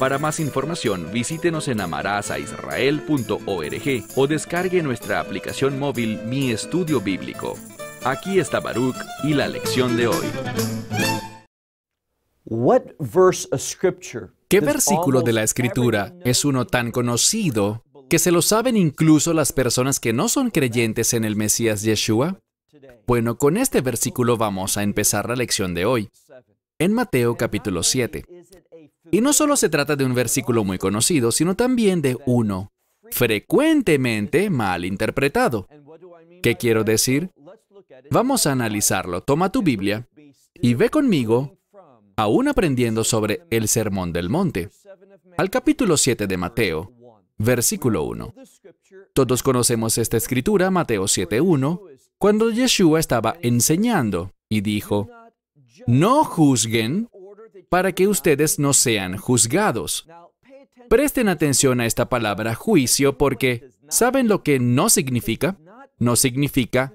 Para más información, visítenos en amarazaisrael.org o descargue nuestra aplicación móvil Mi Estudio Bíblico. Aquí está Baruch y la lección de hoy. ¿Qué versículo de la Escritura es uno tan conocido que se lo saben incluso las personas que no son creyentes en el Mesías Yeshua? Bueno, con este versículo vamos a empezar la lección de hoy. En Mateo capítulo 7. Y no solo se trata de un versículo muy conocido, sino también de uno frecuentemente mal interpretado. ¿Qué quiero decir? Vamos a analizarlo. Toma tu Biblia y ve conmigo, aún aprendiendo sobre el Sermón del Monte, al capítulo 7 de Mateo, versículo 1. Todos conocemos esta escritura, Mateo 7.1, cuando Yeshua estaba enseñando y dijo, no juzguen para que ustedes no sean juzgados. Presten atención a esta palabra juicio porque ¿saben lo que no significa? No significa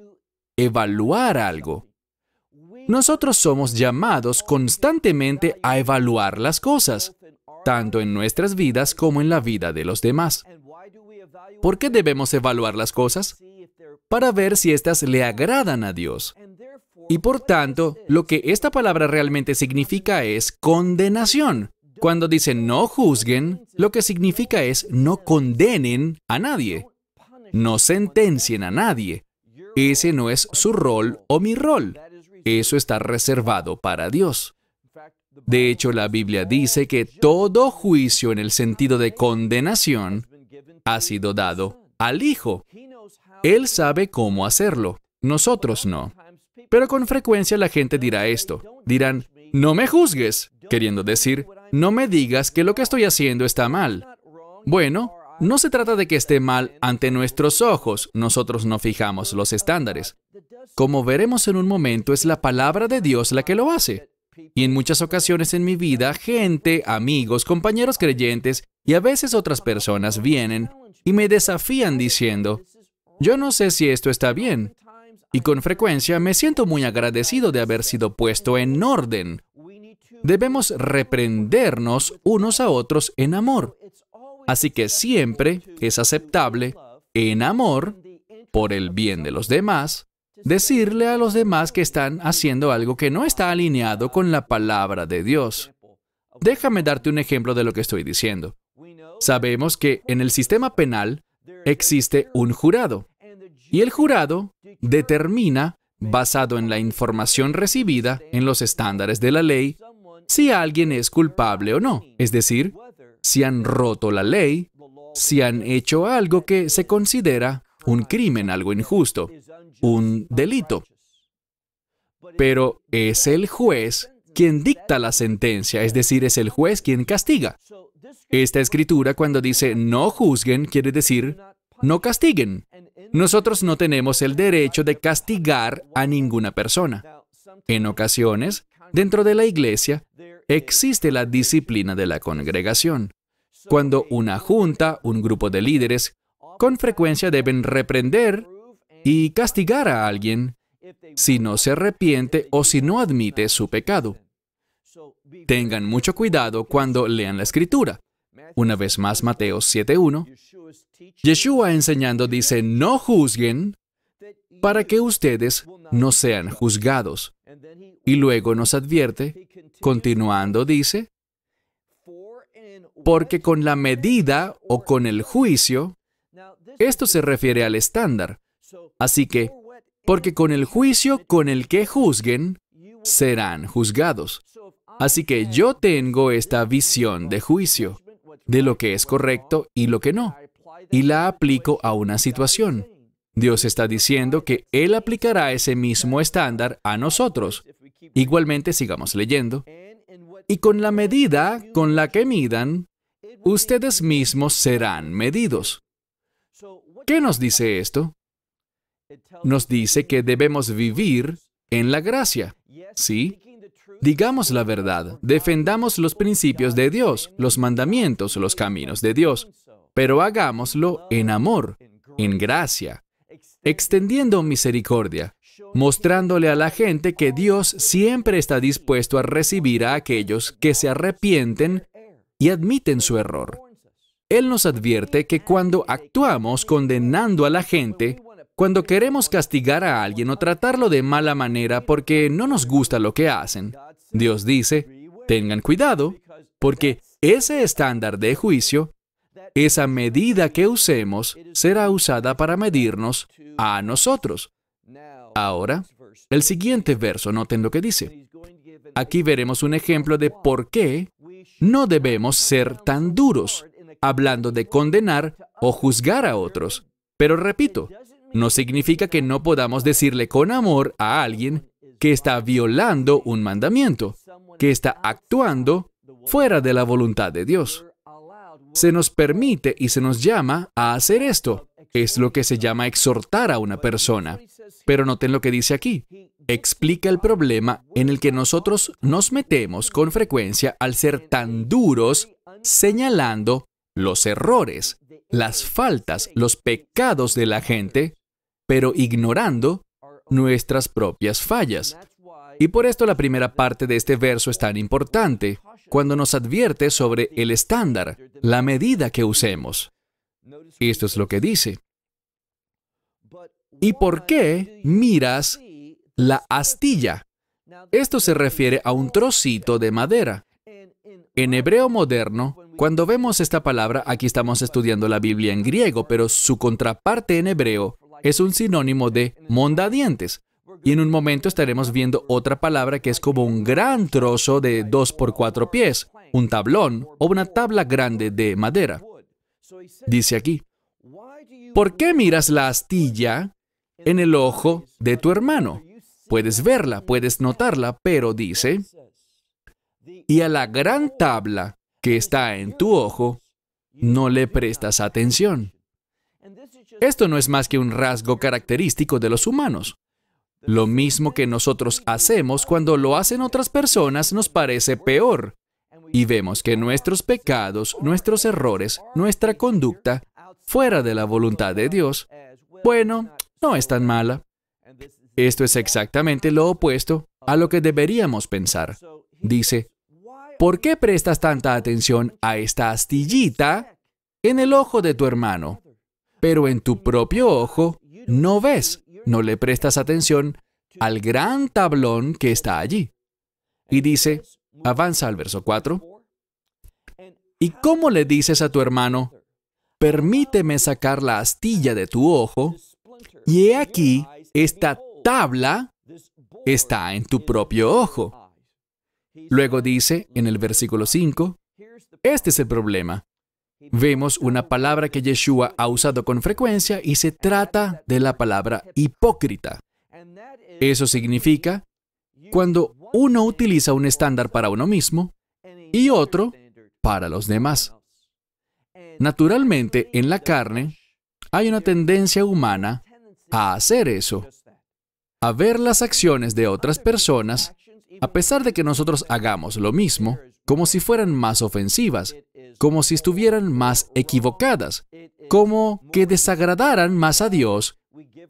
evaluar algo. Nosotros somos llamados constantemente a evaluar las cosas, tanto en nuestras vidas como en la vida de los demás. ¿Por qué debemos evaluar las cosas? Para ver si éstas le agradan a Dios. Y por tanto, lo que esta palabra realmente significa es condenación. Cuando dice no juzguen, lo que significa es no condenen a nadie, no sentencien a nadie. Ese no es su rol o mi rol. Eso está reservado para Dios. De hecho, la Biblia dice que todo juicio en el sentido de condenación ha sido dado al Hijo. Él sabe cómo hacerlo, nosotros no. Pero con frecuencia la gente dirá esto. Dirán, no me juzgues, queriendo decir, no me digas que lo que estoy haciendo está mal. Bueno, no se trata de que esté mal ante nuestros ojos, nosotros no fijamos los estándares. Como veremos en un momento, es la palabra de Dios la que lo hace. Y en muchas ocasiones en mi vida, gente, amigos, compañeros creyentes y a veces otras personas vienen y me desafían diciendo, yo no sé si esto está bien, y con frecuencia me siento muy agradecido de haber sido puesto en orden. Debemos reprendernos unos a otros en amor. Así que siempre es aceptable, en amor, por el bien de los demás, decirle a los demás que están haciendo algo que no está alineado con la palabra de Dios. Déjame darte un ejemplo de lo que estoy diciendo. Sabemos que en el sistema penal existe un jurado. Y el jurado determina, basado en la información recibida en los estándares de la ley, si alguien es culpable o no. Es decir, si han roto la ley, si han hecho algo que se considera un crimen, algo injusto, un delito. Pero es el juez quien dicta la sentencia, es decir, es el juez quien castiga. Esta escritura cuando dice no juzguen quiere decir no castiguen. Nosotros no tenemos el derecho de castigar a ninguna persona. En ocasiones, dentro de la iglesia, existe la disciplina de la congregación. Cuando una junta, un grupo de líderes, con frecuencia deben reprender y castigar a alguien si no se arrepiente o si no admite su pecado. Tengan mucho cuidado cuando lean la escritura. Una vez más, Mateo 7.1. Yeshua enseñando dice, no juzguen para que ustedes no sean juzgados. Y luego nos advierte, continuando dice, porque con la medida o con el juicio, esto se refiere al estándar. Así que, porque con el juicio con el que juzguen, serán juzgados. Así que yo tengo esta visión de juicio de lo que es correcto y lo que no, y la aplico a una situación. Dios está diciendo que Él aplicará ese mismo estándar a nosotros. Igualmente sigamos leyendo. Y con la medida con la que midan, ustedes mismos serán medidos. ¿Qué nos dice esto? Nos dice que debemos vivir en la gracia. Sí, Digamos la verdad, defendamos los principios de Dios, los mandamientos, los caminos de Dios, pero hagámoslo en amor, en gracia, extendiendo misericordia, mostrándole a la gente que Dios siempre está dispuesto a recibir a aquellos que se arrepienten y admiten su error. Él nos advierte que cuando actuamos condenando a la gente, cuando queremos castigar a alguien o tratarlo de mala manera porque no nos gusta lo que hacen, Dios dice, tengan cuidado, porque ese estándar de juicio, esa medida que usemos, será usada para medirnos a nosotros. Ahora, el siguiente verso, noten lo que dice. Aquí veremos un ejemplo de por qué no debemos ser tan duros, hablando de condenar o juzgar a otros. Pero repito, no significa que no podamos decirle con amor a alguien que está violando un mandamiento, que está actuando fuera de la voluntad de Dios. Se nos permite y se nos llama a hacer esto. Es lo que se llama exhortar a una persona. Pero noten lo que dice aquí. Explica el problema en el que nosotros nos metemos con frecuencia al ser tan duros señalando los errores, las faltas, los pecados de la gente pero ignorando nuestras propias fallas. Y por esto la primera parte de este verso es tan importante, cuando nos advierte sobre el estándar, la medida que usemos. Esto es lo que dice. ¿Y por qué miras la astilla? Esto se refiere a un trocito de madera. En hebreo moderno, cuando vemos esta palabra, aquí estamos estudiando la Biblia en griego, pero su contraparte en hebreo es un sinónimo de mondadientes. Y en un momento estaremos viendo otra palabra que es como un gran trozo de dos por cuatro pies, un tablón o una tabla grande de madera. Dice aquí, ¿por qué miras la astilla en el ojo de tu hermano? Puedes verla, puedes notarla, pero dice, y a la gran tabla que está en tu ojo, no le prestas atención. Esto no es más que un rasgo característico de los humanos. Lo mismo que nosotros hacemos cuando lo hacen otras personas nos parece peor. Y vemos que nuestros pecados, nuestros errores, nuestra conducta, fuera de la voluntad de Dios, bueno, no es tan mala. Esto es exactamente lo opuesto a lo que deberíamos pensar. Dice, ¿por qué prestas tanta atención a esta astillita en el ojo de tu hermano pero en tu propio ojo no ves, no le prestas atención al gran tablón que está allí. Y dice, avanza al verso 4, ¿y cómo le dices a tu hermano, permíteme sacar la astilla de tu ojo, y he aquí, esta tabla está en tu propio ojo? Luego dice en el versículo 5, este es el problema vemos una palabra que Yeshua ha usado con frecuencia y se trata de la palabra hipócrita. Eso significa cuando uno utiliza un estándar para uno mismo y otro para los demás. Naturalmente, en la carne hay una tendencia humana a hacer eso, a ver las acciones de otras personas, a pesar de que nosotros hagamos lo mismo, como si fueran más ofensivas, como si estuvieran más equivocadas, como que desagradaran más a Dios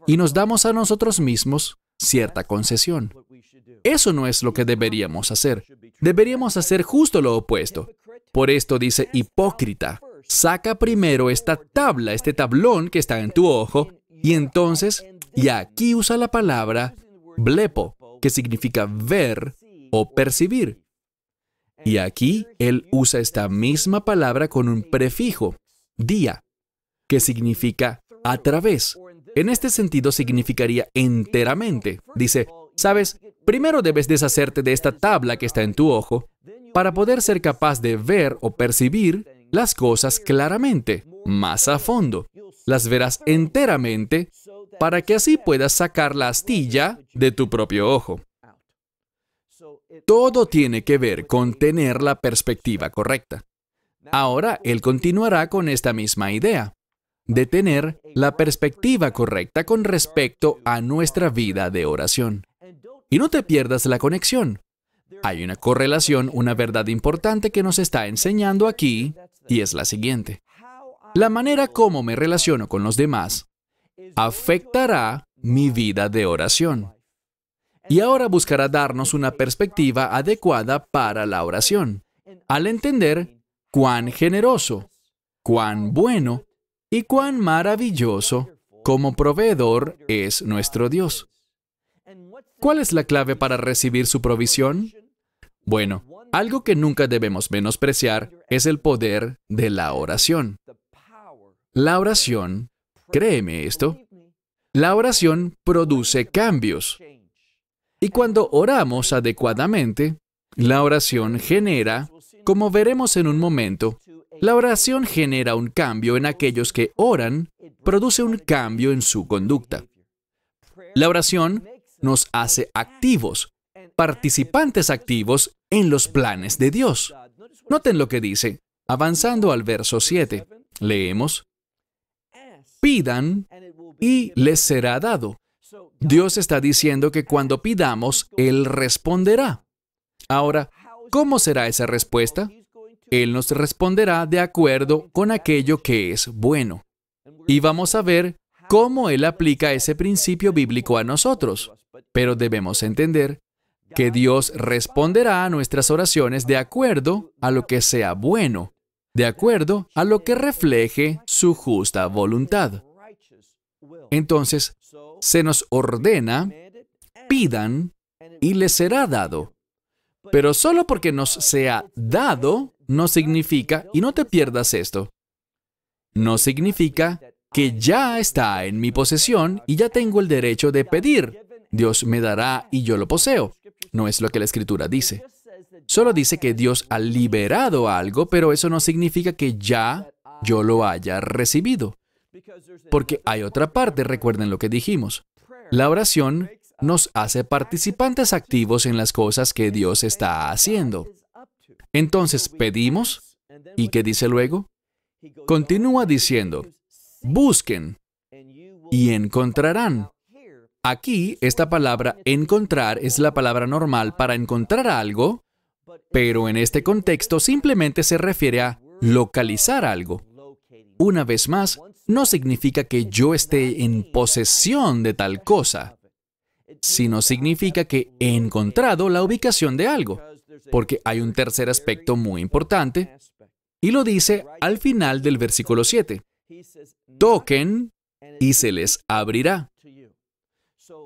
y nos damos a nosotros mismos cierta concesión. Eso no es lo que deberíamos hacer. Deberíamos hacer justo lo opuesto. Por esto dice hipócrita, saca primero esta tabla, este tablón que está en tu ojo, y entonces, y aquí usa la palabra blepo, que significa ver o percibir. Y aquí él usa esta misma palabra con un prefijo, día, que significa a través. En este sentido significaría enteramente. Dice, sabes, primero debes deshacerte de esta tabla que está en tu ojo para poder ser capaz de ver o percibir las cosas claramente, más a fondo. Las verás enteramente para que así puedas sacar la astilla de tu propio ojo. Todo tiene que ver con tener la perspectiva correcta. Ahora él continuará con esta misma idea, de tener la perspectiva correcta con respecto a nuestra vida de oración. Y no te pierdas la conexión. Hay una correlación, una verdad importante que nos está enseñando aquí, y es la siguiente. La manera como me relaciono con los demás afectará mi vida de oración. Y ahora buscará darnos una perspectiva adecuada para la oración, al entender cuán generoso, cuán bueno y cuán maravilloso como proveedor es nuestro Dios. ¿Cuál es la clave para recibir su provisión? Bueno, algo que nunca debemos menospreciar es el poder de la oración. La oración, créeme esto, la oración produce cambios, y cuando oramos adecuadamente, la oración genera, como veremos en un momento, la oración genera un cambio en aquellos que oran, produce un cambio en su conducta. La oración nos hace activos, participantes activos en los planes de Dios. Noten lo que dice, avanzando al verso 7, leemos, pidan y les será dado. Dios está diciendo que cuando pidamos, Él responderá. Ahora, ¿cómo será esa respuesta? Él nos responderá de acuerdo con aquello que es bueno. Y vamos a ver cómo Él aplica ese principio bíblico a nosotros. Pero debemos entender que Dios responderá a nuestras oraciones de acuerdo a lo que sea bueno, de acuerdo a lo que refleje su justa voluntad. Entonces se nos ordena, pidan y les será dado. Pero solo porque nos sea dado no significa, y no te pierdas esto, no significa que ya está en mi posesión y ya tengo el derecho de pedir. Dios me dará y yo lo poseo. No es lo que la escritura dice. Solo dice que Dios ha liberado algo, pero eso no significa que ya yo lo haya recibido. Porque hay otra parte, recuerden lo que dijimos. La oración nos hace participantes activos en las cosas que Dios está haciendo. Entonces pedimos, ¿y qué dice luego? Continúa diciendo, busquen y encontrarán. Aquí esta palabra encontrar es la palabra normal para encontrar algo, pero en este contexto simplemente se refiere a localizar algo. Una vez más, no significa que yo esté en posesión de tal cosa, sino significa que he encontrado la ubicación de algo, porque hay un tercer aspecto muy importante, y lo dice al final del versículo 7. Toquen y se les abrirá.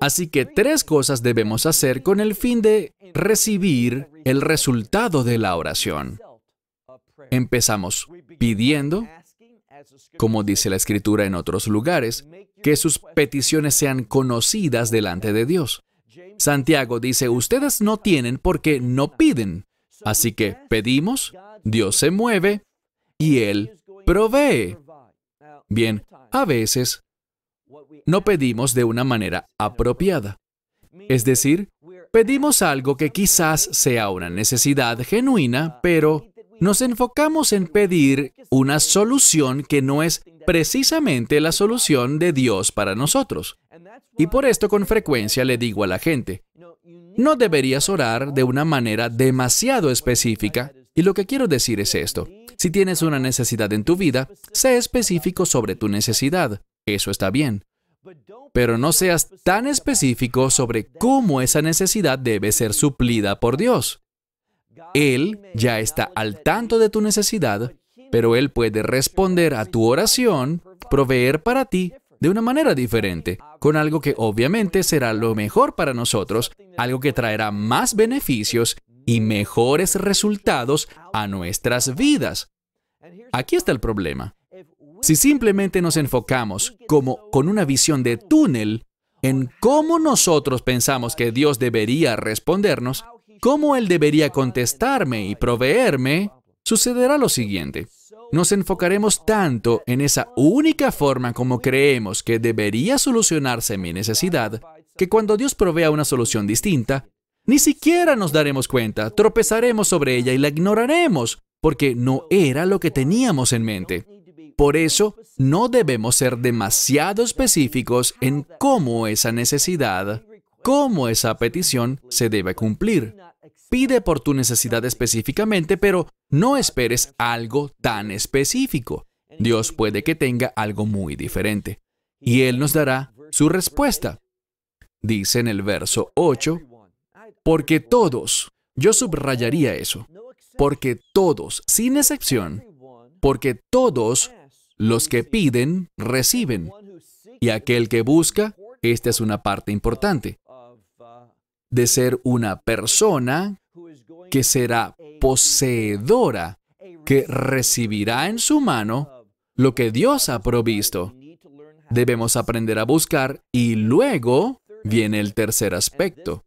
Así que tres cosas debemos hacer con el fin de recibir el resultado de la oración. Empezamos pidiendo, como dice la Escritura en otros lugares, que sus peticiones sean conocidas delante de Dios. Santiago dice, ustedes no tienen porque no piden. Así que pedimos, Dios se mueve y Él provee. Bien, a veces no pedimos de una manera apropiada. Es decir, pedimos algo que quizás sea una necesidad genuina, pero nos enfocamos en pedir una solución que no es precisamente la solución de Dios para nosotros. Y por esto con frecuencia le digo a la gente, no deberías orar de una manera demasiado específica. Y lo que quiero decir es esto. Si tienes una necesidad en tu vida, sé específico sobre tu necesidad. Eso está bien. Pero no seas tan específico sobre cómo esa necesidad debe ser suplida por Dios. Él ya está al tanto de tu necesidad, pero Él puede responder a tu oración, proveer para ti de una manera diferente, con algo que obviamente será lo mejor para nosotros, algo que traerá más beneficios y mejores resultados a nuestras vidas. Aquí está el problema. Si simplemente nos enfocamos como con una visión de túnel en cómo nosotros pensamos que Dios debería respondernos, cómo Él debería contestarme y proveerme, sucederá lo siguiente. Nos enfocaremos tanto en esa única forma como creemos que debería solucionarse mi necesidad, que cuando Dios provea una solución distinta, ni siquiera nos daremos cuenta, tropezaremos sobre ella y la ignoraremos, porque no era lo que teníamos en mente. Por eso, no debemos ser demasiado específicos en cómo esa necesidad, cómo esa petición se debe cumplir. Pide por tu necesidad específicamente, pero no esperes algo tan específico. Dios puede que tenga algo muy diferente. Y Él nos dará su respuesta. Dice en el verso 8, porque todos, yo subrayaría eso, porque todos, sin excepción, porque todos los que piden, reciben. Y aquel que busca, esta es una parte importante, de ser una persona que será poseedora, que recibirá en su mano lo que Dios ha provisto. Debemos aprender a buscar y luego viene el tercer aspecto,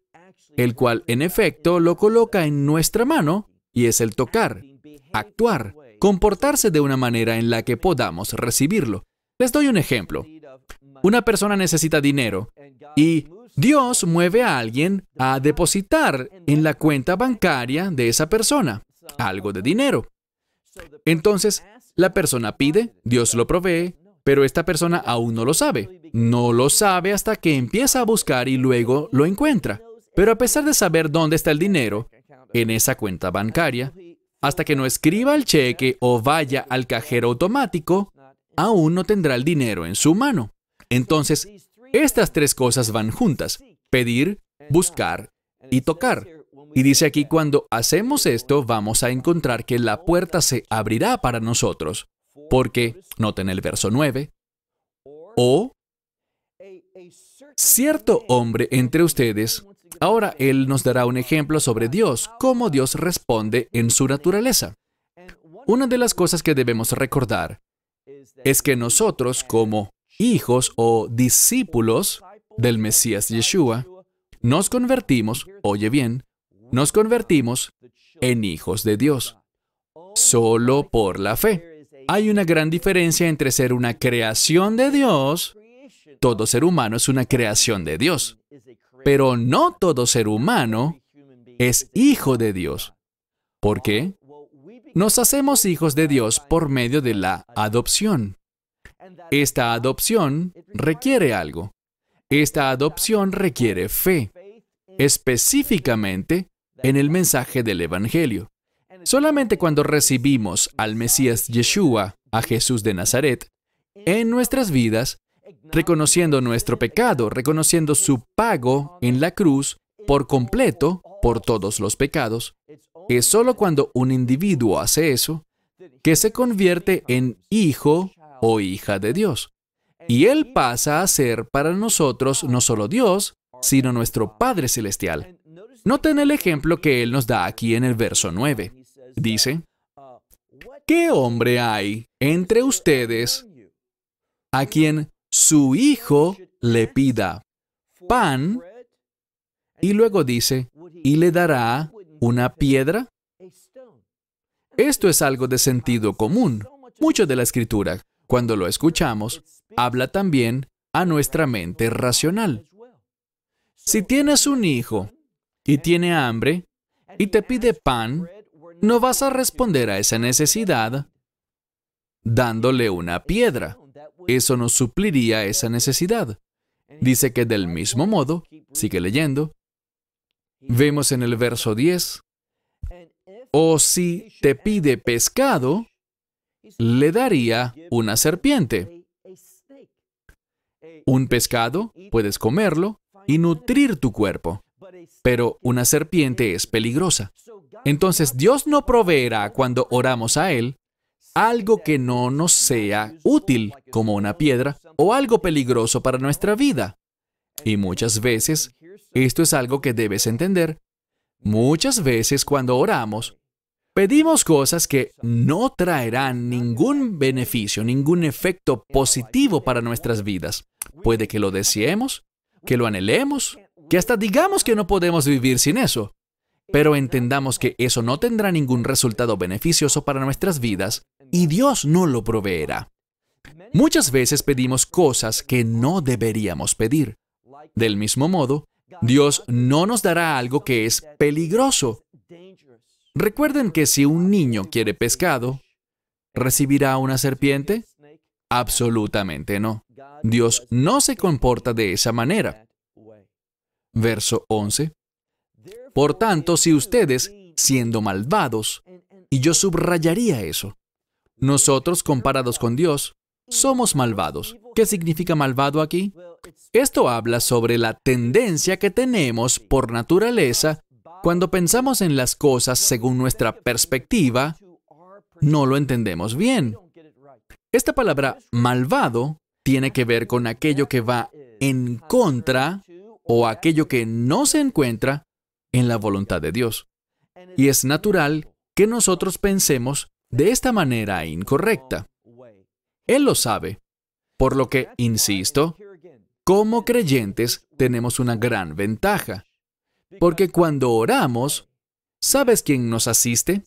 el cual en efecto lo coloca en nuestra mano y es el tocar, actuar, comportarse de una manera en la que podamos recibirlo. Les doy un ejemplo. Una persona necesita dinero y Dios mueve a alguien a depositar en la cuenta bancaria de esa persona algo de dinero. Entonces, la persona pide, Dios lo provee, pero esta persona aún no lo sabe. No lo sabe hasta que empieza a buscar y luego lo encuentra. Pero a pesar de saber dónde está el dinero, en esa cuenta bancaria, hasta que no escriba el cheque o vaya al cajero automático, aún no tendrá el dinero en su mano. Entonces, estas tres cosas van juntas, pedir, buscar y tocar. Y dice aquí, cuando hacemos esto, vamos a encontrar que la puerta se abrirá para nosotros, porque, noten el verso 9, o cierto hombre entre ustedes, ahora él nos dará un ejemplo sobre Dios, cómo Dios responde en su naturaleza. Una de las cosas que debemos recordar es que nosotros como hijos o discípulos del Mesías Yeshua, nos convertimos, oye bien, nos convertimos en hijos de Dios, solo por la fe. Hay una gran diferencia entre ser una creación de Dios, todo ser humano es una creación de Dios, pero no todo ser humano es hijo de Dios. ¿Por qué? Nos hacemos hijos de Dios por medio de la adopción. Esta adopción requiere algo. Esta adopción requiere fe, específicamente en el mensaje del Evangelio. Solamente cuando recibimos al Mesías Yeshua, a Jesús de Nazaret, en nuestras vidas, reconociendo nuestro pecado, reconociendo su pago en la cruz por completo por todos los pecados, es solo cuando un individuo hace eso que se convierte en hijo o hija de Dios. Y Él pasa a ser para nosotros no solo Dios, sino nuestro Padre Celestial. Noten el ejemplo que Él nos da aquí en el verso 9. Dice, ¿qué hombre hay entre ustedes a quien su hijo le pida pan? Y luego dice, ¿y le dará una piedra? Esto es algo de sentido común, mucho de la escritura cuando lo escuchamos, habla también a nuestra mente racional. Si tienes un hijo y tiene hambre y te pide pan, no vas a responder a esa necesidad dándole una piedra. Eso no supliría esa necesidad. Dice que del mismo modo, sigue leyendo, vemos en el verso 10, o si te pide pescado, le daría una serpiente. Un pescado, puedes comerlo y nutrir tu cuerpo, pero una serpiente es peligrosa. Entonces Dios no proveerá cuando oramos a Él algo que no nos sea útil, como una piedra, o algo peligroso para nuestra vida. Y muchas veces, esto es algo que debes entender, muchas veces cuando oramos, Pedimos cosas que no traerán ningún beneficio, ningún efecto positivo para nuestras vidas. Puede que lo deseemos, que lo anhelemos, que hasta digamos que no podemos vivir sin eso. Pero entendamos que eso no tendrá ningún resultado beneficioso para nuestras vidas y Dios no lo proveerá. Muchas veces pedimos cosas que no deberíamos pedir. Del mismo modo, Dios no nos dará algo que es peligroso, Recuerden que si un niño quiere pescado, ¿recibirá una serpiente? Absolutamente no. Dios no se comporta de esa manera. Verso 11. Por tanto, si ustedes, siendo malvados, y yo subrayaría eso, nosotros comparados con Dios, somos malvados. ¿Qué significa malvado aquí? Esto habla sobre la tendencia que tenemos por naturaleza cuando pensamos en las cosas según nuestra perspectiva, no lo entendemos bien. Esta palabra malvado tiene que ver con aquello que va en contra o aquello que no se encuentra en la voluntad de Dios. Y es natural que nosotros pensemos de esta manera incorrecta. Él lo sabe. Por lo que, insisto, como creyentes tenemos una gran ventaja. Porque cuando oramos, ¿sabes quién nos asiste?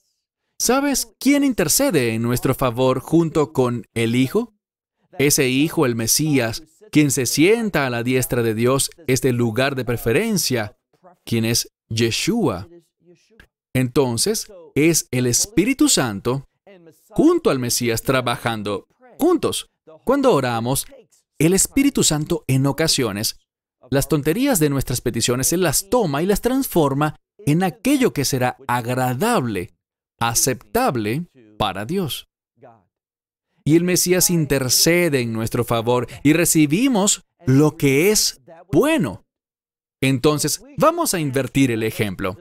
¿Sabes quién intercede en nuestro favor junto con el Hijo? Ese Hijo, el Mesías, quien se sienta a la diestra de Dios, este lugar de preferencia, quien es Yeshua. Entonces, es el Espíritu Santo junto al Mesías trabajando juntos. Cuando oramos, el Espíritu Santo en ocasiones las tonterías de nuestras peticiones Él las toma y las transforma en aquello que será agradable, aceptable para Dios. Y el Mesías intercede en nuestro favor y recibimos lo que es bueno. Entonces, vamos a invertir el ejemplo.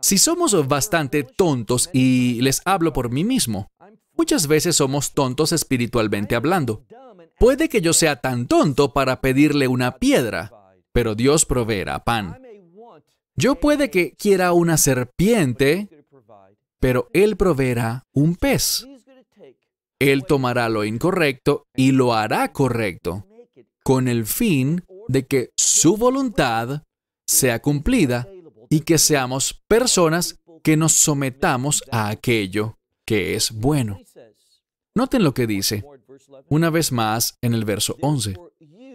Si somos bastante tontos, y les hablo por mí mismo, muchas veces somos tontos espiritualmente hablando, Puede que yo sea tan tonto para pedirle una piedra, pero Dios proveerá pan. Yo puede que quiera una serpiente, pero Él proveerá un pez. Él tomará lo incorrecto y lo hará correcto, con el fin de que su voluntad sea cumplida y que seamos personas que nos sometamos a aquello que es bueno. Noten lo que dice. Una vez más, en el verso 11.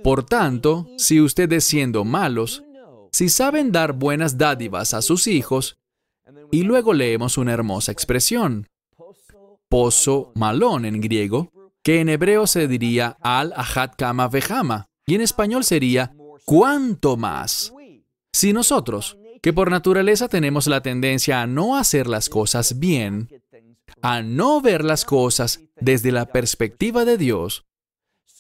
Por tanto, si ustedes siendo malos, si saben dar buenas dádivas a sus hijos, y luego leemos una hermosa expresión, pozo malón en griego, que en hebreo se diría al ahat kama vejama, y en español sería cuánto más. Si nosotros, que por naturaleza tenemos la tendencia a no hacer las cosas bien, a no ver las cosas desde la perspectiva de Dios,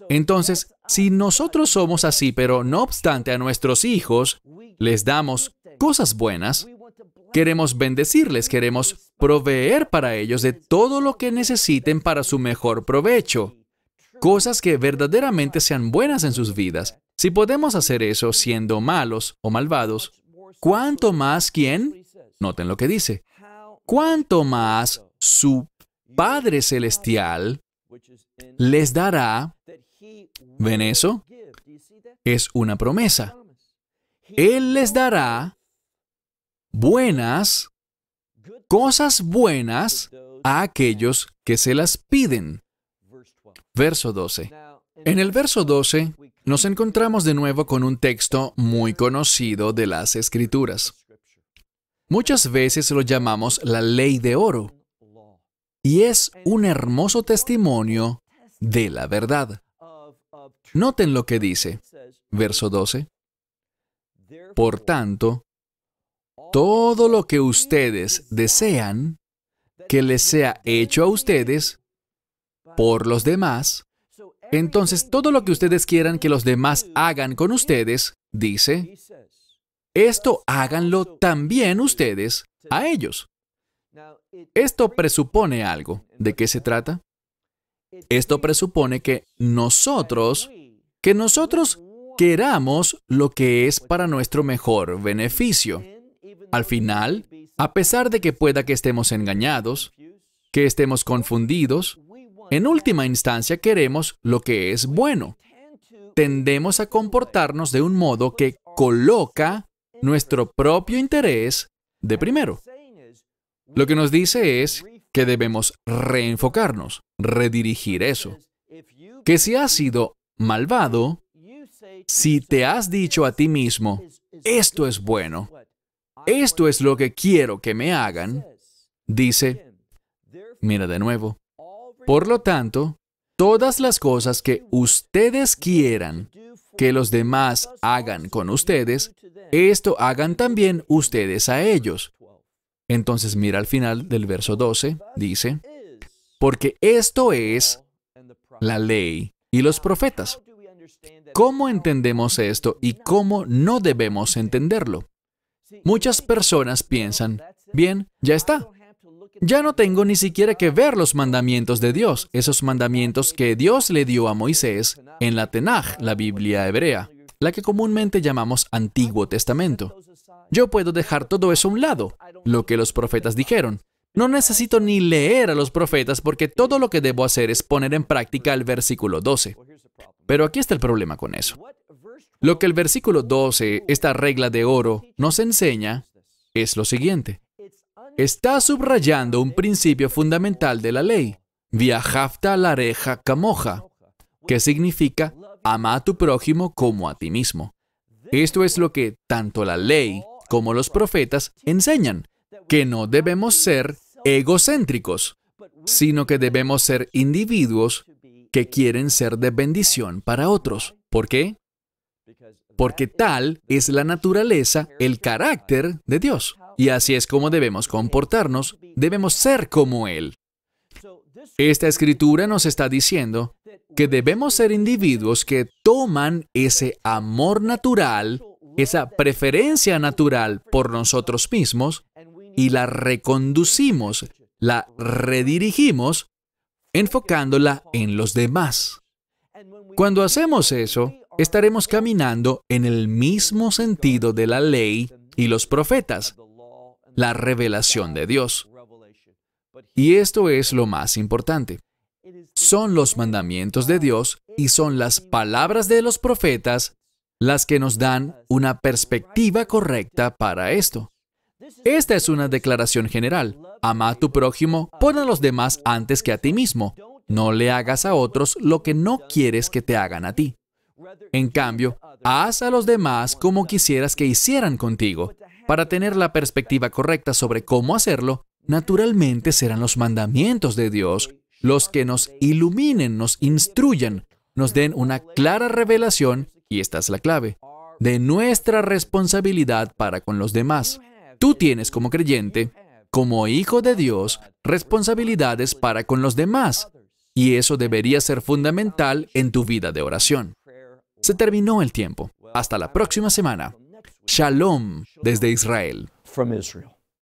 entonces, si nosotros somos así, pero no obstante a nuestros hijos les damos cosas buenas, queremos bendecirles, queremos proveer para ellos de todo lo que necesiten para su mejor provecho, cosas que verdaderamente sean buenas en sus vidas. Si podemos hacer eso siendo malos o malvados, ¿cuánto más quién? Noten lo que dice. ¿Cuánto más su Padre Celestial les dará. ¿Ven eso? Es una promesa. Él les dará buenas, cosas buenas a aquellos que se las piden. Verso 12. En el verso 12 nos encontramos de nuevo con un texto muy conocido de las Escrituras. Muchas veces lo llamamos la ley de oro. Y es un hermoso testimonio de la verdad. Noten lo que dice, verso 12. Por tanto, todo lo que ustedes desean que les sea hecho a ustedes por los demás, entonces todo lo que ustedes quieran que los demás hagan con ustedes, dice, esto háganlo también ustedes a ellos. Esto presupone algo. ¿De qué se trata? Esto presupone que nosotros, que nosotros queramos lo que es para nuestro mejor beneficio. Al final, a pesar de que pueda que estemos engañados, que estemos confundidos, en última instancia queremos lo que es bueno. Tendemos a comportarnos de un modo que coloca nuestro propio interés de primero. Lo que nos dice es que debemos reenfocarnos, redirigir eso. Que si has sido malvado, si te has dicho a ti mismo, esto es bueno, esto es lo que quiero que me hagan, dice, mira de nuevo, por lo tanto, todas las cosas que ustedes quieran que los demás hagan con ustedes, esto hagan también ustedes a ellos, entonces mira al final del verso 12, dice, porque esto es la ley y los profetas. ¿Cómo entendemos esto y cómo no debemos entenderlo? Muchas personas piensan, bien, ya está. Ya no tengo ni siquiera que ver los mandamientos de Dios, esos mandamientos que Dios le dio a Moisés en la Tenaj, la Biblia hebrea, la que comúnmente llamamos Antiguo Testamento. Yo puedo dejar todo eso a un lado, lo que los profetas dijeron. No necesito ni leer a los profetas porque todo lo que debo hacer es poner en práctica el versículo 12. Pero aquí está el problema con eso. Lo que el versículo 12, esta regla de oro, nos enseña es lo siguiente. Está subrayando un principio fundamental de la ley, la Reja camoja, que significa ama a tu prójimo como a ti mismo. Esto es lo que tanto la ley como los profetas enseñan, que no debemos ser egocéntricos, sino que debemos ser individuos que quieren ser de bendición para otros. ¿Por qué? Porque tal es la naturaleza, el carácter de Dios. Y así es como debemos comportarnos, debemos ser como Él. Esta escritura nos está diciendo que debemos ser individuos que toman ese amor natural, esa preferencia natural por nosotros mismos y la reconducimos, la redirigimos, enfocándola en los demás. Cuando hacemos eso, estaremos caminando en el mismo sentido de la ley y los profetas, la revelación de Dios. Y esto es lo más importante. Son los mandamientos de Dios y son las palabras de los profetas las que nos dan una perspectiva correcta para esto. Esta es una declaración general. Ama a tu prójimo, pon a los demás antes que a ti mismo. No le hagas a otros lo que no quieres que te hagan a ti. En cambio, haz a los demás como quisieras que hicieran contigo. Para tener la perspectiva correcta sobre cómo hacerlo, naturalmente serán los mandamientos de Dios los que nos iluminen, nos instruyan, nos den una clara revelación, y esta es la clave, de nuestra responsabilidad para con los demás. Tú tienes como creyente, como hijo de Dios, responsabilidades para con los demás, y eso debería ser fundamental en tu vida de oración. Se terminó el tiempo. Hasta la próxima semana. Shalom desde Israel.